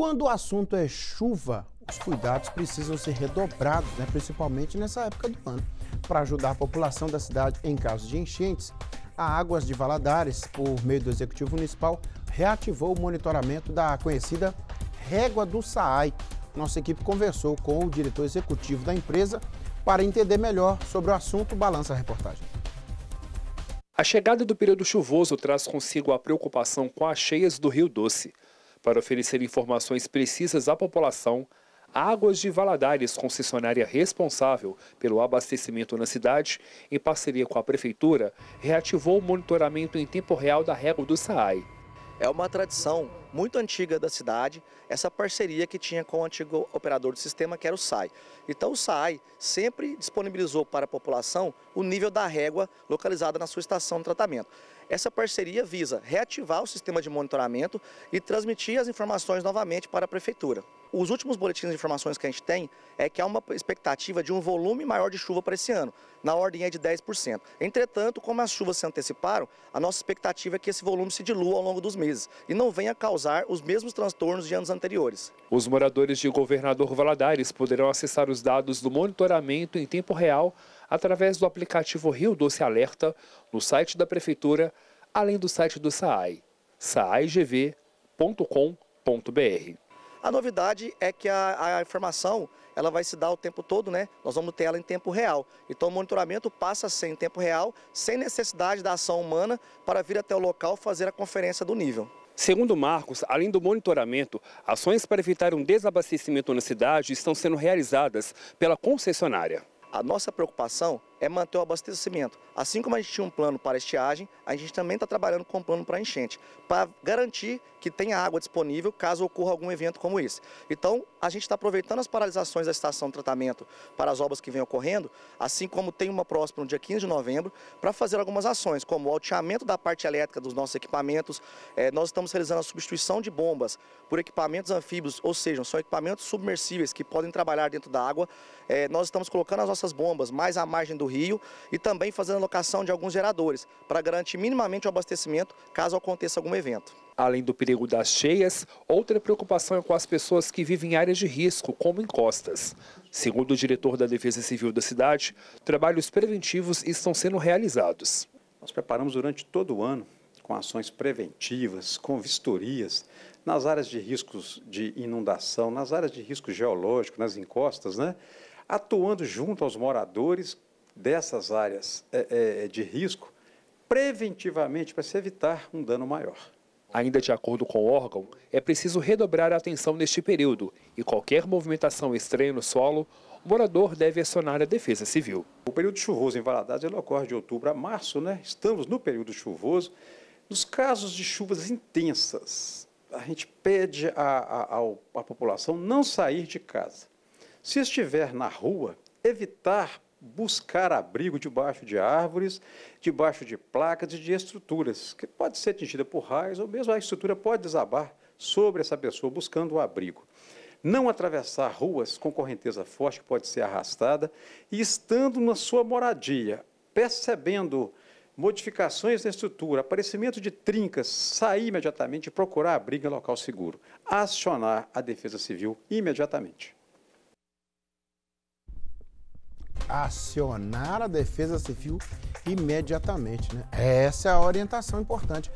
Quando o assunto é chuva, os cuidados precisam ser redobrados, né? principalmente nessa época do ano, para ajudar a população da cidade em caso de enchentes. A Águas de Valadares, por meio do Executivo Municipal, reativou o monitoramento da conhecida Régua do SAAI. Nossa equipe conversou com o diretor executivo da empresa para entender melhor sobre o assunto. Balança a reportagem. A chegada do período chuvoso traz consigo a preocupação com as cheias do Rio Doce para oferecer informações precisas à população, Águas de Valadares, concessionária responsável pelo abastecimento na cidade, em parceria com a Prefeitura, reativou o monitoramento em tempo real da régua do SAAI. É uma tradição muito antiga da cidade, essa parceria que tinha com o antigo operador do sistema, que era o SAI. Então o SAI sempre disponibilizou para a população o nível da régua localizada na sua estação de tratamento. Essa parceria visa reativar o sistema de monitoramento e transmitir as informações novamente para a prefeitura. Os últimos boletins de informações que a gente tem é que há uma expectativa de um volume maior de chuva para esse ano, na ordem é de 10%. Entretanto, como as chuvas se anteciparam, a nossa expectativa é que esse volume se dilua ao longo dos meses e não venha causar os mesmos transtornos de anos anteriores. Os moradores de Governador Valadares poderão acessar os dados do monitoramento em tempo real através do aplicativo Rio Doce Alerta no site da Prefeitura, além do site do SAAI, saaigv.com.br. A novidade é que a, a, informação ela vai se dar o tempo todo, né? Nós vamos ter ela em tempo real. Então o monitoramento passa a ser em tempo real, sem necessidade da ação humana para vir até o local fazer a conferência do nível. Segundo Marcos, além do monitoramento, ações para evitar um desabastecimento na cidade estão sendo realizadas pela concessionária. A nossa preocupação é manter o abastecimento. Assim como a gente tinha um plano para estiagem, a gente também está trabalhando com um plano para enchente, para garantir que tenha água disponível caso ocorra algum evento como esse. Então, a gente está aproveitando as paralisações da estação de tratamento para as obras que vêm ocorrendo, assim como tem uma próxima no dia 15 de novembro, para fazer algumas ações, como o alteamento da parte elétrica dos nossos equipamentos, é, nós estamos realizando a substituição de bombas por equipamentos anfíbios, ou seja, são equipamentos submersíveis que podem trabalhar dentro da água. É, nós estamos colocando as nossas bombas mais à margem do rio e também fazendo alocação de alguns geradores para garantir minimamente o abastecimento caso aconteça algum evento. Além do perigo das cheias, outra preocupação é com as pessoas que vivem em áreas de risco, como encostas. Segundo o diretor da Defesa Civil da cidade, trabalhos preventivos estão sendo realizados. Nós preparamos durante todo o ano, com ações preventivas, com vistorias, nas áreas de riscos de inundação, nas áreas de risco geológico, nas encostas, né? atuando junto aos moradores dessas áreas é, é, é, de risco preventivamente para se evitar um dano maior. Ainda de acordo com o órgão, é preciso redobrar a atenção neste período e qualquer movimentação estranha no solo, o morador deve acionar a Defesa Civil. O período chuvoso em Valadares ele ocorre de outubro a março, né? Estamos no período chuvoso. Nos casos de chuvas intensas, a gente pede à população não sair de casa. Se estiver na rua, evitar buscar abrigo debaixo de árvores, debaixo de placas e de estruturas, que pode ser atingida por raios ou mesmo a estrutura pode desabar sobre essa pessoa buscando o um abrigo. Não atravessar ruas com correnteza forte que pode ser arrastada e estando na sua moradia, percebendo modificações na estrutura, aparecimento de trincas, sair imediatamente e procurar abrigo em local seguro. Acionar a Defesa Civil imediatamente. acionar a defesa civil imediatamente. Né? Essa é a orientação importante.